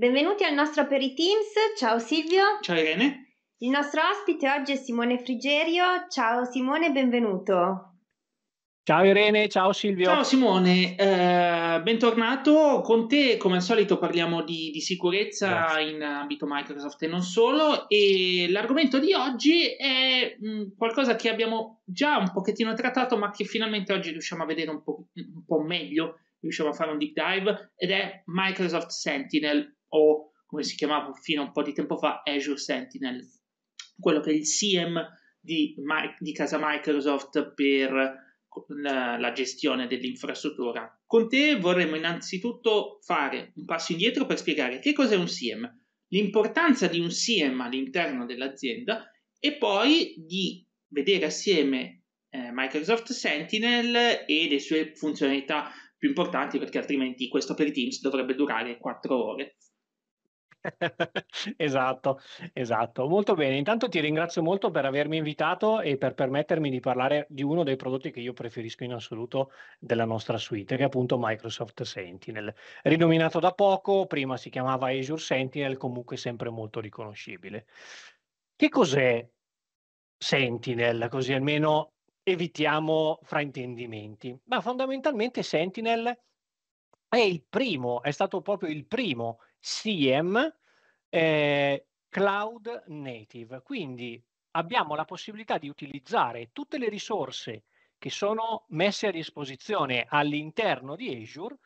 Benvenuti al nostro Aperitims, ciao Silvio. Ciao Irene. Il nostro ospite oggi è Simone Frigerio, ciao Simone, benvenuto. Ciao Irene, ciao Silvio. Ciao Simone, eh, bentornato. Con te come al solito parliamo di, di sicurezza Grazie. in ambito Microsoft e non solo e l'argomento di oggi è mh, mm, qualcosa che abbiamo già un pochettino trattato ma che finalmente oggi riusciamo a vedere un po', un po' meglio, riusciamo a fare un deep dive ed è Microsoft Sentinel o come si chiamava fino a un po' di tempo fa Azure Sentinel, quello che è il SIEM di, di casa Microsoft per la, gestione dell'infrastruttura. Con te vorremmo innanzitutto fare un passo indietro per spiegare che cos'è un SIEM, l'importanza di un SIEM all'interno dell'azienda e poi di vedere assieme eh, Microsoft Sentinel e le sue funzionalità più importanti perché altrimenti questo per Teams dovrebbe durare 4 ore esatto, esatto. Molto bene. Intanto ti ringrazio molto per avermi invitato e per permettermi di parlare di uno dei prodotti che io preferisco in assoluto della nostra suite, che è appunto Microsoft Sentinel. Rinominato da poco, prima si chiamava Azure Sentinel, comunque sempre molto riconoscibile. Che cos'è Sentinel? Così almeno evitiamo fraintendimenti. Ma fondamentalmente Sentinel è il primo, è stato proprio il primo SIEM eh, Cloud Native. Quindi abbiamo la possibilità di utilizzare tutte le risorse che sono messe a disposizione all'interno di Azure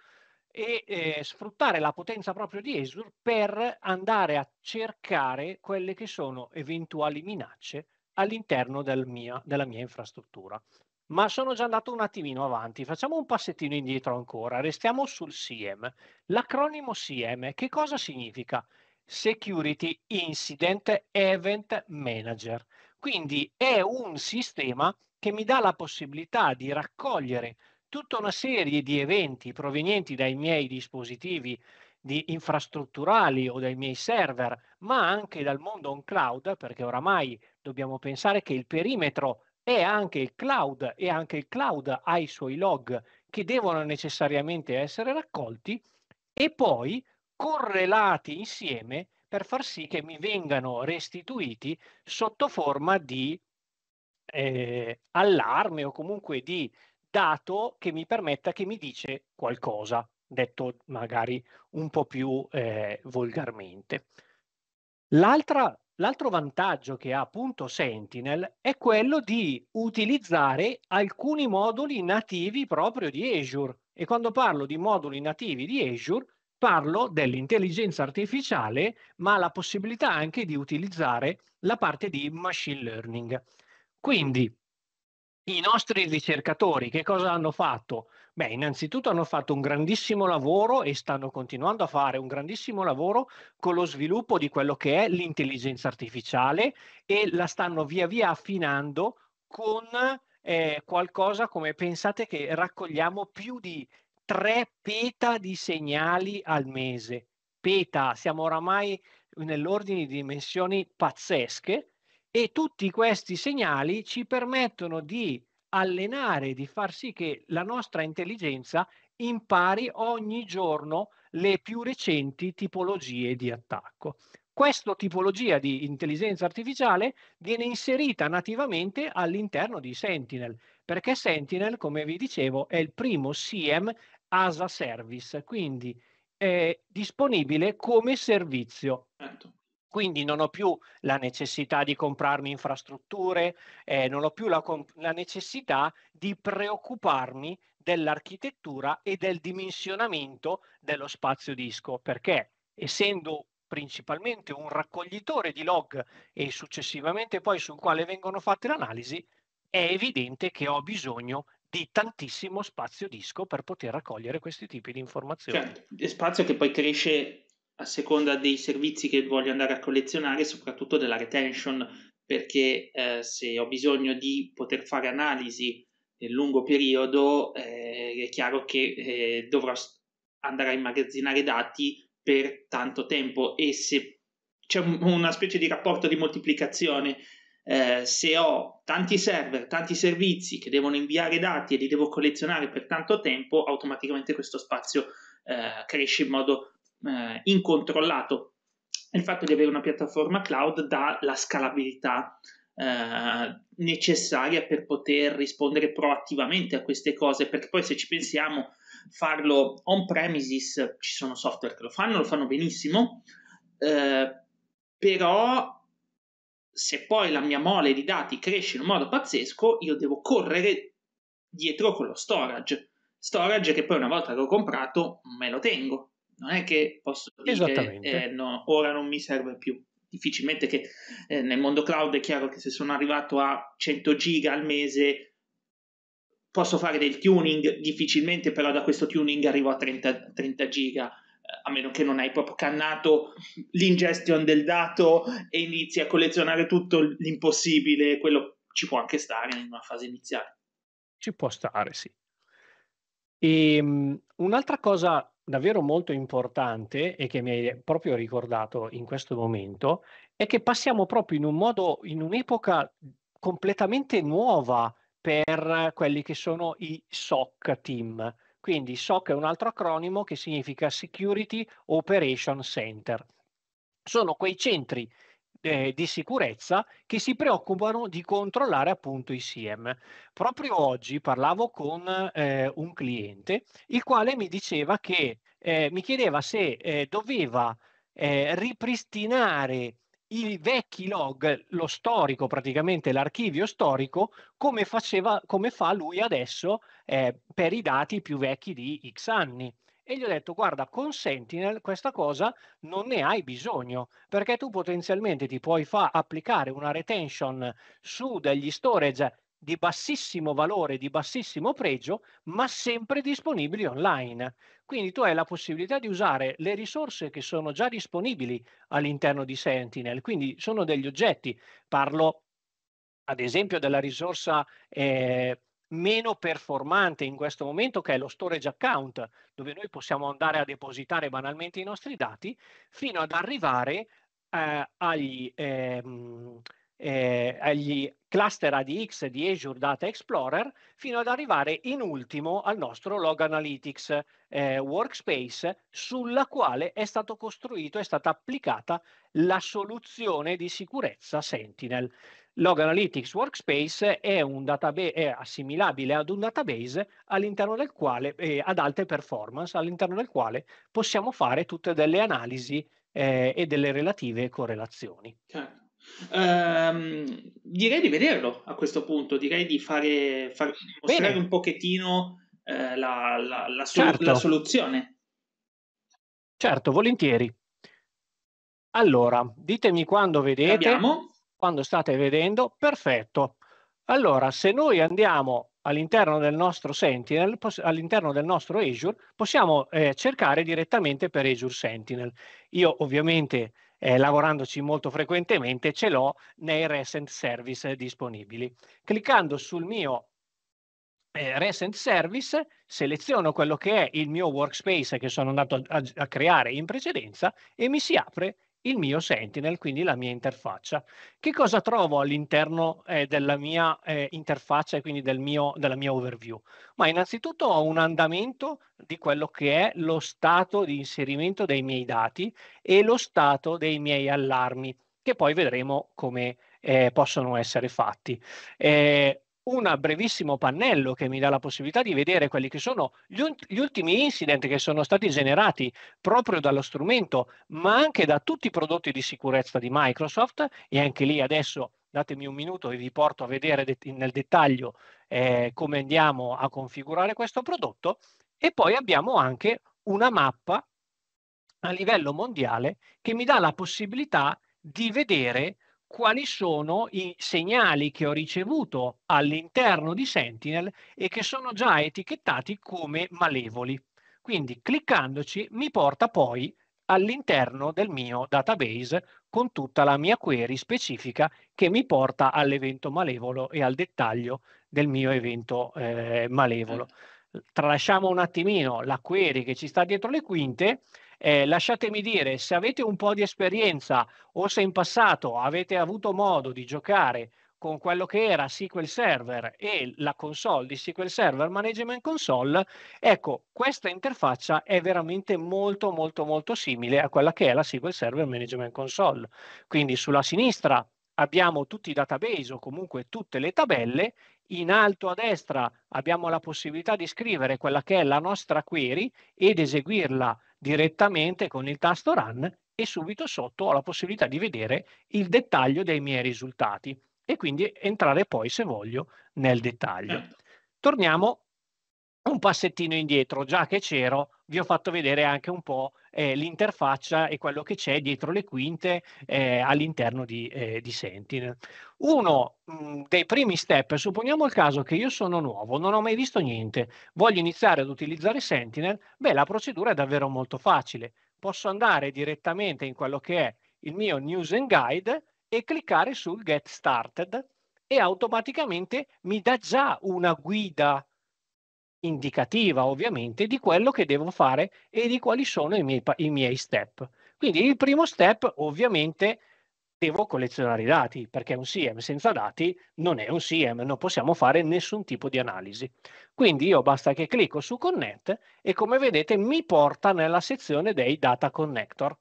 e eh, sfruttare la potenza proprio di Azure per andare a cercare quelle che sono eventuali minacce all'interno del della mia infrastruttura ma sono già andato un attimino avanti. Facciamo un passettino indietro ancora, restiamo sul SIEM. L'acronimo SIEM che cosa significa? Security Incident Event Manager. Quindi è un sistema che mi dà la possibilità di raccogliere tutta una serie di eventi provenienti dai miei dispositivi di infrastrutturali o dai miei server, ma anche dal mondo on cloud, perché oramai dobbiamo pensare che il perimetro è anche il cloud e anche il cloud ha i suoi log che devono necessariamente essere raccolti e poi correlati insieme per far sì che mi vengano restituiti sotto forma di eh, allarme o comunque di dato che mi permetta che mi dice qualcosa, detto magari un po' più eh, volgarmente. L'altra L'altro vantaggio che ha appunto Sentinel è quello di utilizzare alcuni moduli nativi proprio di Azure. E quando parlo di moduli nativi di Azure, parlo dell'intelligenza artificiale, ma la possibilità anche di utilizzare la parte di machine learning. Quindi i nostri ricercatori che cosa hanno fatto? Beh, innanzitutto hanno fatto un grandissimo lavoro e stanno continuando a fare un grandissimo lavoro con lo sviluppo di quello che è l'intelligenza artificiale e la stanno via via affinando con eh, qualcosa come pensate che raccogliamo più di 3 peta di segnali al mese. Peta, siamo oramai nell'ordine di dimensioni pazzesche e tutti questi segnali ci permettono di allenare, di far sì che la nostra intelligenza impari ogni giorno le più recenti tipologie di attacco. Questa tipologia di intelligenza artificiale viene inserita nativamente all'interno di Sentinel, perché Sentinel, come vi dicevo, è il primo SIEM as a service, quindi è disponibile come servizio. Certo quindi non ho più la necessità di comprarmi infrastrutture, eh, non ho più la, la necessità di preoccuparmi dell'architettura e del dimensionamento dello spazio disco, perché essendo principalmente un raccoglitore di log e successivamente poi sul quale vengono fatte le analisi, è evidente che ho bisogno di tantissimo spazio disco per poter raccogliere questi tipi di informazioni. Certo, spazio che poi cresce a seconda dei servizi che voglio andare a collezionare, soprattutto della retention, perché eh, se ho bisogno di poter fare analisi nel lungo periodo, eh, è chiaro che eh, dovrò andare a immagazzinare dati per tanto tempo e se c'è una specie di rapporto di moltiplicazione, eh, se ho tanti server, tanti servizi che devono inviare dati e li devo collezionare per tanto tempo, automaticamente questo spazio eh, cresce in modo eh, incontrollato. Il fatto di avere una piattaforma cloud dà la scalabilità eh, necessaria per poter rispondere proattivamente a queste cose, perché poi se ci pensiamo farlo on premises, ci sono software che lo fanno, lo fanno benissimo, eh, però se poi la mia mole di dati cresce in un modo pazzesco, io devo correre dietro con lo storage. Storage che poi una volta che ho comprato me lo tengo non è che posso dire eh, no, ora non mi serve più. Difficilmente che eh, nel mondo cloud è chiaro che se sono arrivato a 100 giga al mese posso fare del tuning, difficilmente però da questo tuning arrivo a 30, 30 giga eh, a meno che non hai proprio cannato l'ingestion del dato e inizi a collezionare tutto l'impossibile, quello ci può anche stare in una fase iniziale. Ci può stare, sì. E, um, un'altra cosa davvero molto importante e che mi hai proprio ricordato in questo momento è che passiamo proprio in un modo, in un'epoca completamente nuova per quelli che sono i SOC team. Quindi SOC è un altro acronimo che significa Security Operation Center. Sono quei centri eh, di sicurezza che si preoccupano di controllare appunto i SIEM. Proprio oggi parlavo con eh, un cliente il quale mi diceva che eh, mi chiedeva se eh, doveva eh, ripristinare i vecchi log, lo storico praticamente, l'archivio storico, come, faceva, come fa lui adesso eh, per i dati più vecchi di X anni e gli ho detto guarda con Sentinel questa cosa non ne hai bisogno perché tu potenzialmente ti puoi fa applicare una retention su degli storage di bassissimo valore, di bassissimo pregio, ma sempre disponibili online. Quindi tu hai la possibilità di usare le risorse che sono già disponibili all'interno di Sentinel, quindi sono degli oggetti. Parlo ad esempio della risorsa eh, meno performante in questo momento, che è lo storage account, dove noi possiamo andare a depositare banalmente i nostri dati, fino ad arrivare eh, agli, ehm, eh, agli cluster ADX di Azure Data Explorer, fino ad arrivare in ultimo al nostro Log Analytics eh, Workspace, sulla quale è stato costruito, è stata applicata la soluzione di sicurezza Sentinel. Log Analytics Workspace è, database, è, assimilabile ad un database all'interno del quale, eh, ad alte performance, all'interno del quale possiamo fare tutte delle analisi eh, e delle relative correlazioni. Certo. Ehm, direi di vederlo a questo punto, direi di fare, far, mostrare Bene. un pochettino eh, la, la, la, sol- certo. la soluzione. Certo, volentieri. Allora, ditemi quando vedete. Abbiamo quando state vedendo, perfetto. Allora, se noi andiamo all'interno del nostro Sentinel, all'interno del nostro Azure, possiamo eh, cercare direttamente per Azure Sentinel. Io ovviamente, eh, lavorandoci molto frequentemente, ce l'ho nei recent service disponibili. Cliccando sul mio eh, recent service, seleziono quello che è il mio workspace che sono andato a, a, creare in precedenza e mi si apre il mio Sentinel, quindi la mia interfaccia. Che cosa trovo all'interno eh, della mia eh, interfaccia e quindi del mio, della mia overview? Ma innanzitutto ho un andamento di quello che è lo stato di inserimento dei miei dati e lo stato dei miei allarmi, che poi vedremo come eh, possono essere fatti. Eh, un brevissimo pannello che mi dà la possibilità di vedere quelli che sono gli, gli, ultimi incident che sono stati generati proprio dallo strumento, ma anche da tutti i prodotti di sicurezza di Microsoft e anche lì adesso datemi un minuto e vi porto a vedere det nel dettaglio eh, come andiamo a configurare questo prodotto e poi abbiamo anche una mappa a livello mondiale che mi dà la possibilità di vedere quali sono i segnali che ho ricevuto all'interno di Sentinel e che sono già etichettati come malevoli. Quindi cliccandoci mi porta poi all'interno del mio database con tutta la mia query specifica che mi porta all'evento malevolo e al dettaglio del mio evento eh, malevolo. Certo. Tralasciamo un attimino la query che ci sta dietro le quinte, eh, lasciatemi dire, se avete un po' di esperienza o se in passato avete avuto modo di giocare con quello che era SQL Server e la console di SQL Server Management Console, ecco, questa interfaccia è veramente molto molto molto simile a quella che è la SQL Server Management Console. Quindi sulla sinistra abbiamo tutti i database o comunque tutte le tabelle, in alto a destra abbiamo la possibilità di scrivere quella che è la nostra query ed eseguirla direttamente con il tasto Run e subito sotto ho la possibilità di vedere il dettaglio dei miei risultati e quindi entrare poi, se voglio, nel dettaglio. Certo. Torniamo un passettino indietro, già che c'ero, vi ho fatto vedere anche un po' eh, l'interfaccia e quello che c'è dietro le quinte eh, all'interno di, eh, di, Sentinel. Uno mh, mm, dei primi step, supponiamo il caso che io sono nuovo, non ho mai visto niente, voglio iniziare ad utilizzare Sentinel, beh la procedura è davvero molto facile. Posso andare direttamente in quello che è il mio News and Guide e cliccare sul Get Started e automaticamente mi dà già una guida indicativa ovviamente di quello che devo fare e di quali sono i miei, i miei step. Quindi il primo step ovviamente devo collezionare i dati perché un CM senza dati non è un CM, non possiamo fare nessun tipo di analisi. Quindi io basta che clicco su Connect e come vedete mi porta nella sezione dei Data Connector.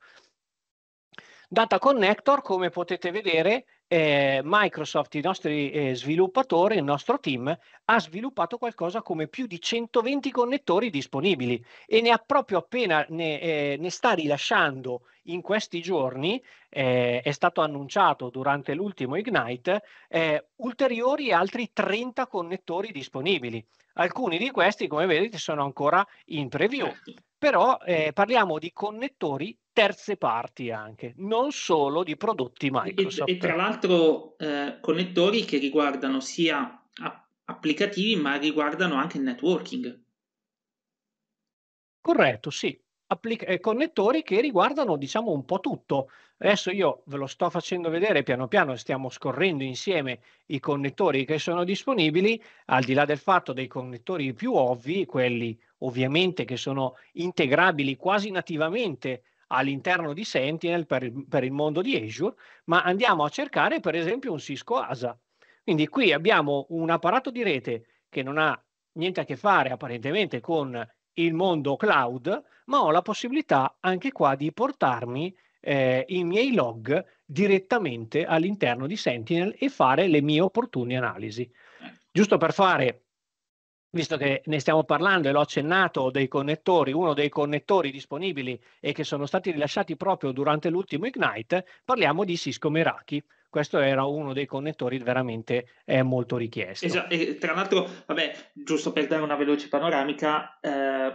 Data Connector come potete vedere eh, Microsoft, i nostri eh, sviluppatori, il nostro team ha sviluppato qualcosa come più di 120 connettori disponibili e ne ha proprio appena, ne, eh, ne sta rilasciando in questi giorni, eh, è stato annunciato durante l'ultimo Ignite, eh, ulteriori altri 30 connettori disponibili. Alcuni di questi, come vedete, sono ancora in preview certo. però eh, parliamo di connettori terze parti anche, non solo di prodotti Microsoft. E, e tra l'altro eh, connettori che riguardano sia applicativi ma riguardano anche il networking. Corretto, sì. Applic- eh, connettori che riguardano diciamo un po' tutto. Adesso io ve lo sto facendo vedere piano piano, stiamo scorrendo insieme i connettori che sono disponibili, al di là del fatto dei connettori più ovvi, quelli ovviamente che sono integrabili quasi nativamente all'interno di Sentinel per il, per il, mondo di Azure, ma andiamo a cercare per esempio un Cisco ASA. Quindi qui abbiamo un apparato di rete che non ha niente a che fare apparentemente con il mondo cloud, ma ho la possibilità anche qua di portarmi eh, i miei log direttamente all'interno di Sentinel e fare le mie opportune analisi. Eh. Giusto per fare visto che ne stiamo parlando e l'ho accennato, dei connettori, uno dei connettori disponibili e che sono stati rilasciati proprio durante l'ultimo Ignite, parliamo di Cisco Meraki. Questo era uno dei connettori veramente eh, molto richiesti. Esatto, tra l'altro, vabbè, giusto per dare una veloce panoramica, eh,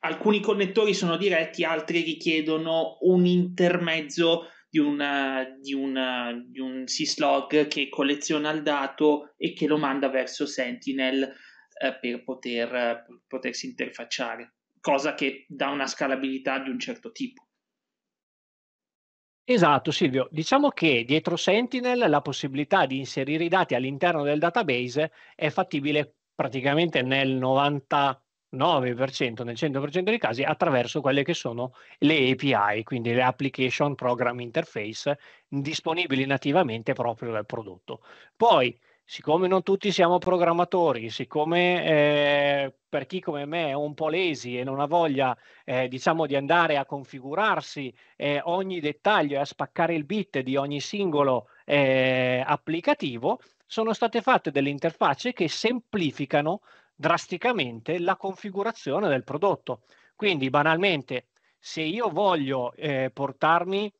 alcuni connettori sono diretti, altri richiedono un intermezzo di, una, di, una, di un syslog che colleziona il dato e che lo manda verso Sentinel. Eh, per poter, eh, potersi interfacciare, cosa che dà una scalabilità di un certo tipo. Esatto Silvio, diciamo che dietro Sentinel la possibilità di inserire i dati all'interno del database è fattibile praticamente nel 90 9% nel 100% dei casi attraverso quelle che sono le API, quindi le Application Program Interface disponibili nativamente proprio dal prodotto. Poi siccome non tutti siamo programmatori, siccome eh, per chi come me è un po' lesi e non ha voglia eh, diciamo di andare a configurarsi eh, ogni dettaglio e a spaccare il bit di ogni singolo eh, applicativo, sono state fatte delle interfacce che semplificano drasticamente la configurazione del prodotto. Quindi banalmente, se io voglio eh, portarmi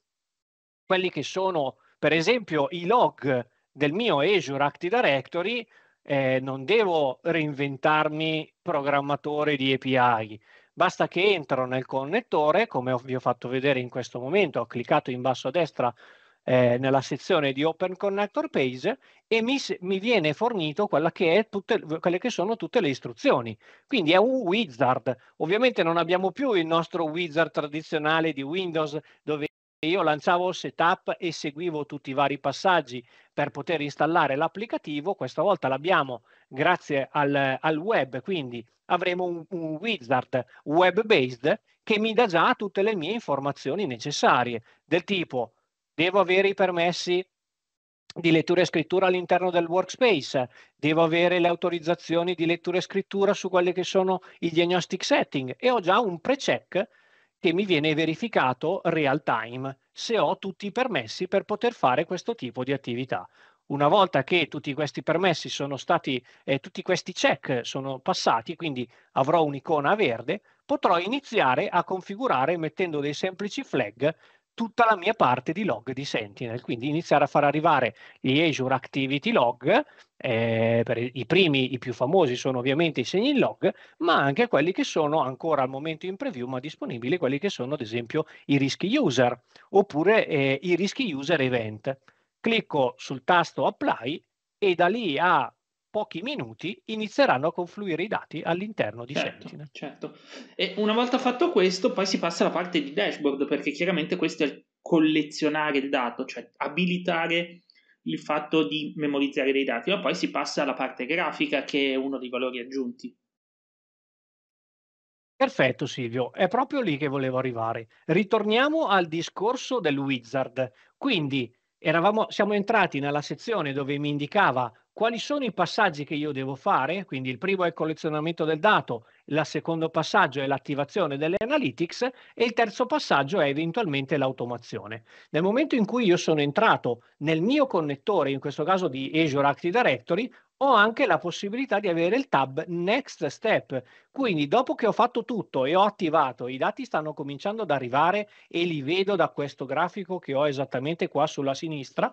quelli che sono, per esempio, i log del mio Azure Active Directory eh, non devo reinventarmi programmatore di API, basta che entro nel connettore, come vi ho fatto vedere in questo momento, ho cliccato in basso a destra eh, nella sezione di Open Connector Page e mi, mi viene fornito che tutte, quelle che sono tutte le istruzioni. Quindi è un wizard. Ovviamente non abbiamo più il nostro wizard tradizionale di Windows dove io lanciavo il setup e seguivo tutti i vari passaggi per poter installare l'applicativo, questa volta l'abbiamo grazie al, al web, quindi avremo un, un wizard web-based che mi dà già tutte le mie informazioni necessarie, del tipo devo avere i permessi di lettura e scrittura all'interno del workspace, devo avere le autorizzazioni di lettura e scrittura su quelli che sono i diagnostic setting e ho già un pre-check che mi viene verificato real time se ho tutti i permessi per poter fare questo tipo di attività. Una volta che tutti questi permessi sono stati, eh, tutti questi check sono passati, quindi avrò un'icona verde, potrò iniziare a configurare mettendo dei semplici flag tutta la mia parte di log di Sentinel, quindi iniziare a far arrivare gli Azure Activity Log, eh, i primi, i più famosi sono ovviamente i segni in log, ma anche quelli che sono ancora al momento in preview, ma disponibili, quelli che sono ad esempio i rischi user, oppure eh, i rischi user event. Clicco sul tasto apply e da lì a pochi minuti inizieranno a confluire i dati all'interno di certo, Sentinel. Certo, e una volta fatto questo poi si passa alla parte di dashboard perché chiaramente questo è il collezionare il dato, cioè abilitare il fatto di memorizzare dei dati, ma poi si passa alla parte grafica che è uno dei valori aggiunti. Perfetto Silvio, è proprio lì che volevo arrivare. Ritorniamo al discorso del wizard. Quindi eravamo, siamo entrati nella sezione dove mi indicava quali sono i passaggi che io devo fare? Quindi il primo è il collezionamento del dato, il secondo passaggio è l'attivazione delle analytics e il terzo passaggio è eventualmente l'automazione. Nel momento in cui io sono entrato nel mio connettore, in questo caso di Azure Active Directory, ho anche la possibilità di avere il tab Next Step. Quindi dopo che ho fatto tutto e ho attivato, i dati stanno cominciando ad arrivare e li vedo da questo grafico che ho esattamente qua sulla sinistra,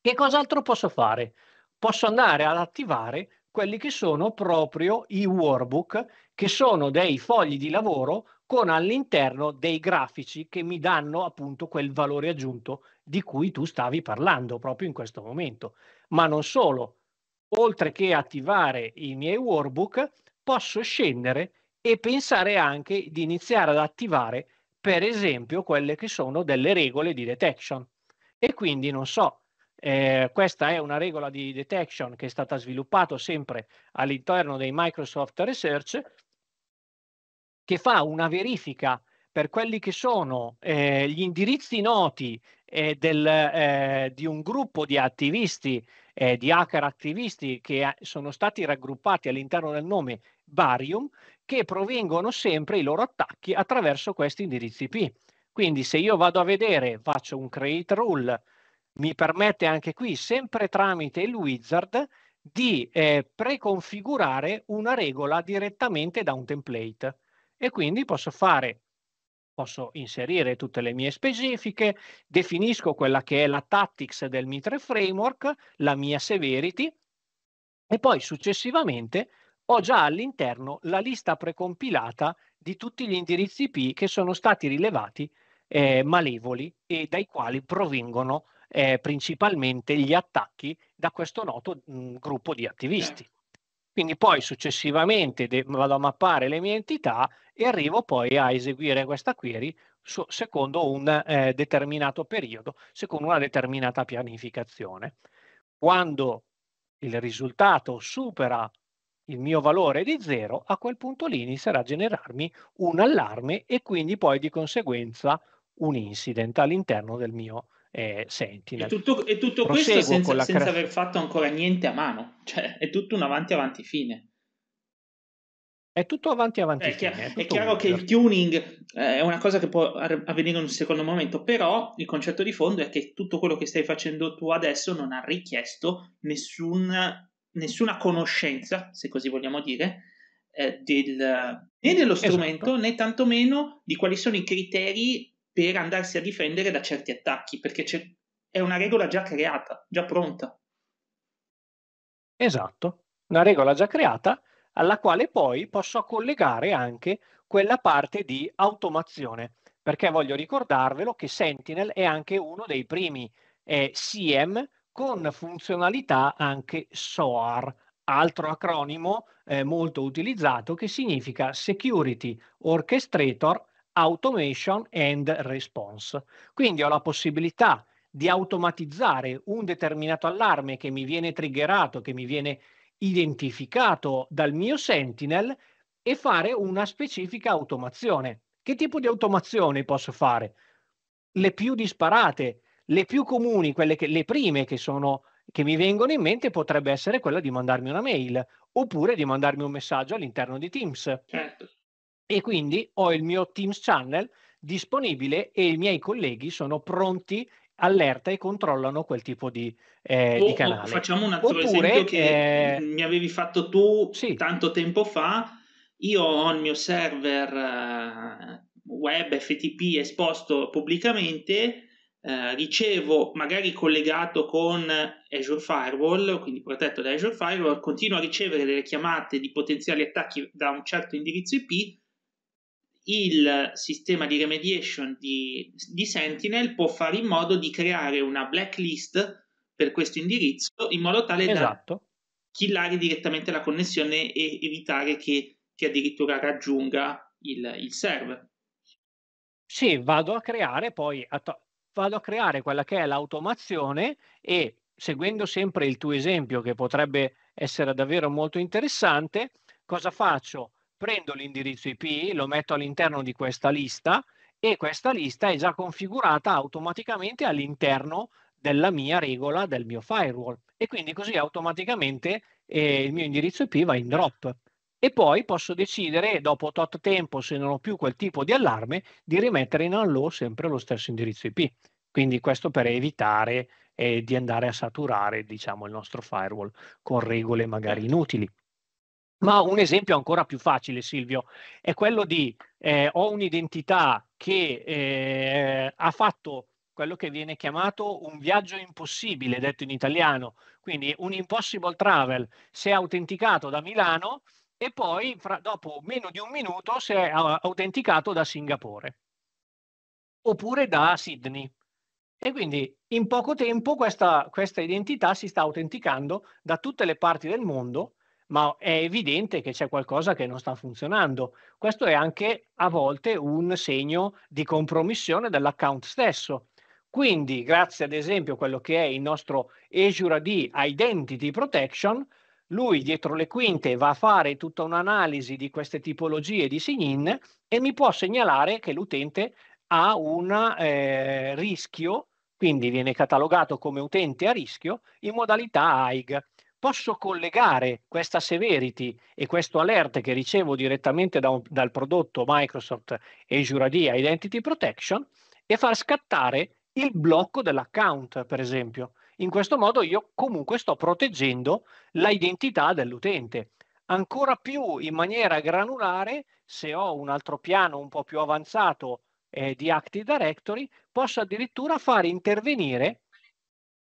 che cos'altro posso fare? posso andare ad attivare quelli che sono proprio i workbook, che sono dei fogli di lavoro con all'interno dei grafici che mi danno appunto quel valore aggiunto di cui tu stavi parlando proprio in questo momento. Ma non solo, oltre che attivare i miei workbook, posso scendere e pensare anche di iniziare ad attivare, per esempio, quelle che sono delle regole di detection. E quindi, non so, eh, questa è una regola di detection che è stata sviluppata sempre all'interno dei Microsoft Research che fa una verifica per quelli che sono eh, gli indirizzi noti eh, del, eh, di un gruppo di attivisti, eh, di hacker attivisti che eh, sono stati raggruppati all'interno del nome Barium, che provengono sempre i loro attacchi attraverso questi indirizzi IP. Quindi se io vado a vedere, faccio un create rule mi permette anche qui, sempre tramite il wizard, di eh, preconfigurare una regola direttamente da un template e quindi posso fare posso inserire tutte le mie specifiche, definisco quella che è la tactics del Mitre Framework, la mia severity e poi successivamente ho già all'interno la lista precompilata di tutti gli indirizzi IP che sono stati rilevati eh, malevoli e dai quali provengono eh, principalmente gli attacchi da questo noto mh, gruppo di attivisti. Certo. Quindi poi successivamente de- vado a mappare le mie entità e arrivo poi a eseguire questa query su- secondo un eh, determinato periodo, secondo una determinata pianificazione. Quando il risultato supera il mio valore di zero, a quel punto lì inizierà a generarmi un allarme e quindi poi di conseguenza un incident all'interno del mio eh, Sentinel. E tutto, e tutto questo senza, senza cra- aver fatto ancora niente a mano, cioè è tutto un avanti avanti fine. È tutto avanti avanti. È, fine, chiaro, è, è chiaro che il tuning eh, è una cosa che può avvenire in un secondo momento, però il concetto di fondo è che tutto quello che stai facendo tu adesso non ha richiesto nessun, nessuna conoscenza, se così vogliamo dire, eh, del, né dello esatto. strumento esatto. né tantomeno di quali sono i criteri per andarsi a difendere da certi attacchi, perché è una regola già creata, già pronta. Esatto, una regola già creata alla quale poi posso collegare anche quella parte di automazione, perché voglio ricordarvelo che Sentinel è anche uno dei primi eh, CM con funzionalità anche SOAR, altro acronimo eh, molto utilizzato che significa Security Orchestrator Automation and Response. Quindi ho la possibilità di automatizzare un determinato allarme che mi viene triggerato, che mi viene identificato dal mio Sentinel e fare una specifica automazione. Che tipo di automazione posso fare? Le più disparate, le più comuni, quelle che, le prime che, sono, che mi vengono in mente potrebbe essere quella di mandarmi una mail oppure di mandarmi un messaggio all'interno di Teams. Certo e quindi ho il mio Teams channel disponibile e i miei colleghi sono pronti allerta e controllano quel tipo di, eh, o, di canale. Facciamo un altro Oppure, esempio che eh... mi avevi fatto tu sì. tanto tempo fa. Io ho il mio server eh, web FTP esposto pubblicamente, eh, ricevo magari collegato con Azure Firewall, quindi protetto da Azure Firewall, continuo a ricevere delle chiamate di potenziali attacchi da un certo indirizzo IP il sistema di remediation di, di Sentinel può fare in modo di creare una blacklist per questo indirizzo in modo tale esatto. da killare direttamente la connessione e evitare che, che addirittura raggiunga il, il, server. Sì, vado a creare poi atto- vado a creare quella che è l'automazione e seguendo sempre il tuo esempio che potrebbe essere davvero molto interessante, cosa faccio? prendo l'indirizzo IP, lo metto all'interno di questa lista e questa lista è già configurata automaticamente all'interno della mia regola del mio firewall e quindi così automaticamente eh, il mio indirizzo IP va in drop e poi posso decidere dopo tot tempo se non ho più quel tipo di allarme di rimettere in allo sempre lo stesso indirizzo IP quindi questo per evitare eh, di andare a saturare diciamo, il nostro firewall con regole magari certo. inutili ma un esempio ancora più facile, Silvio, è quello di eh, ho un'identità che eh, ha fatto quello che viene chiamato un viaggio impossibile, detto in italiano, quindi un impossible travel, si è autenticato da Milano e poi fra, dopo meno di un minuto si è autenticato da Singapore oppure da Sydney. E quindi in poco tempo questa, questa identità si sta autenticando da tutte le parti del mondo ma è evidente che c'è qualcosa che non sta funzionando. Questo è anche a volte un segno di compromissione dell'account stesso. Quindi, grazie ad esempio a quello che è il nostro Azure AD Identity Protection, lui dietro le quinte va a fare tutta un'analisi di queste tipologie di sign-in e mi può segnalare che l'utente ha un eh, rischio, quindi viene catalogato come utente a rischio in modalità AIG posso collegare questa severity e questo alert che ricevo direttamente da un, dal prodotto Microsoft Azure AD Identity Protection e far scattare il blocco dell'account, per esempio. In questo modo io comunque sto proteggendo l'identità dell'utente. Ancora più in maniera granulare, se ho un altro piano un po' più avanzato eh, di Active Directory, posso addirittura far intervenire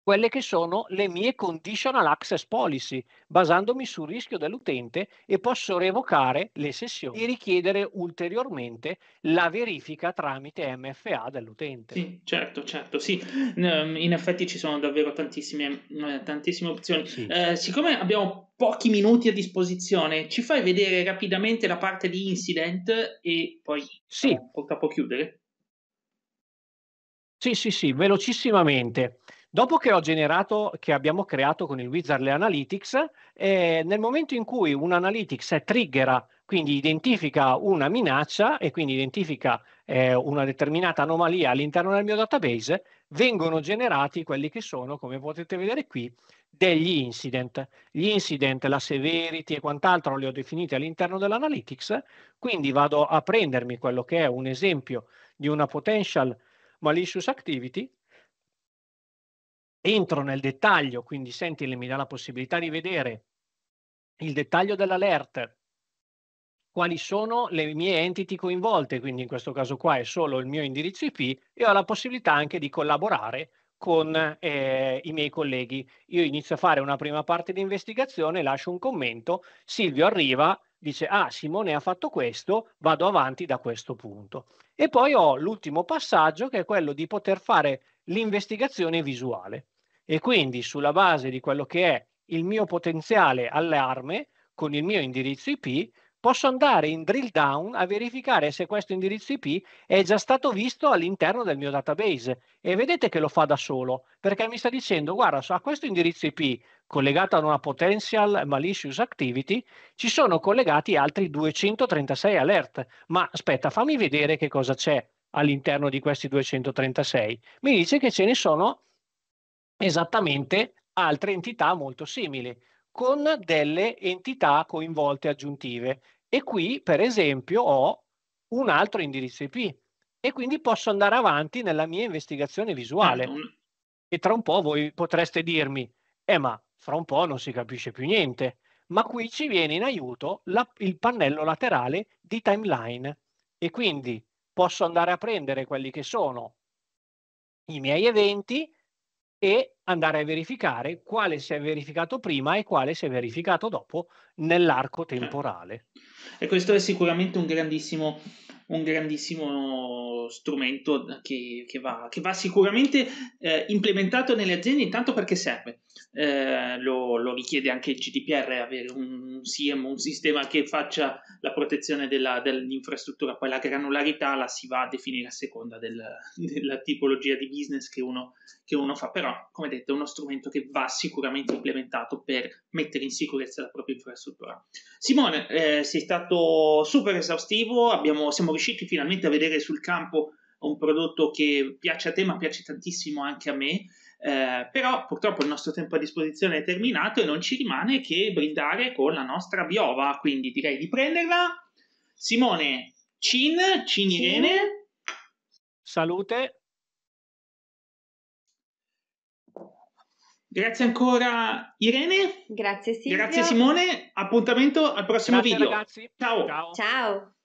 quelle che sono le mie conditional access policy, basandomi sul rischio dell'utente e posso revocare le sessioni e richiedere ulteriormente la verifica tramite MFA dell'utente. Sì, certo, certo, sì. Ehm, in effetti ci sono davvero tantissime, eh, tantissime opzioni. Sì. Eh, siccome abbiamo pochi minuti a disposizione, ci fai vedere rapidamente la parte di incident e poi sì. poco chiudere? Sì, sì, sì, velocissimamente. Dopo che ho generato, che abbiamo creato con il wizard le analytics, eh, nel momento in cui un analytics triggera, quindi identifica una minaccia e quindi identifica eh, una determinata anomalia all'interno del mio database, vengono generati quelli che sono, come potete vedere qui, degli incident. Gli incident, la severity e quant'altro li ho definiti all'interno dell'analytics, quindi vado a prendermi quello che è un esempio di una potential malicious activity entro nel dettaglio, quindi Sentinel mi dà la possibilità di vedere il dettaglio dell'alert, quali sono le mie entity coinvolte, quindi in questo caso qua è solo il mio indirizzo IP e ho la possibilità anche di collaborare con eh, i miei colleghi. Io inizio a fare una prima parte di investigazione, lascio un commento, Silvio arriva, dice ah Simone ha fatto questo, vado avanti da questo punto. E poi ho l'ultimo passaggio che è quello di poter fare l'investigazione visuale e quindi sulla base di quello che è il mio potenziale allarme con il mio indirizzo IP posso andare in drill down a verificare se questo indirizzo IP è già stato visto all'interno del mio database e vedete che lo fa da solo perché mi sta dicendo guarda a questo indirizzo IP collegato ad una potential malicious activity ci sono collegati altri 236 alert ma aspetta fammi vedere che cosa c'è all'interno di questi 236 mi dice che ce ne sono esattamente altre entità molto simili con delle entità coinvolte aggiuntive e qui per esempio ho un altro indirizzo IP e quindi posso andare avanti nella mia investigazione visuale mm, e tra un po' voi potreste dirmi eh ma fra un po' non si capisce più niente ma qui ci viene in aiuto la, il pannello laterale di timeline e quindi posso andare a prendere quelli che sono i miei eventi e andare a verificare quale si è verificato prima e quale si è verificato dopo nell'arco eh. temporale. E questo è sicuramente un grandissimo, un grandissimo strumento che, che, va, che va sicuramente eh, implementato nelle aziende intanto perché serve eh, lo, lo, richiede anche il GDPR, avere un SIEM, un sistema che faccia la protezione della, dell'infrastruttura, poi la granularità la si va a definire a seconda del, della tipologia di business che uno, che uno, fa, però come detto è uno strumento che va sicuramente implementato per mettere in sicurezza la propria infrastruttura. Simone, eh, sei stato super esaustivo, abbiamo, siamo riusciti finalmente a vedere sul campo un prodotto che piace a te ma piace tantissimo anche a me eh, però purtroppo il nostro tempo a disposizione è terminato e non ci rimane che brindare con la nostra biova, quindi direi di prenderla. Simone, Cin, Cin Irene. Salute. Grazie ancora Irene. Grazie Silvio. Grazie Simone. Appuntamento al prossimo Grazie video. Ragazzi. Ciao. Ciao. Ciao.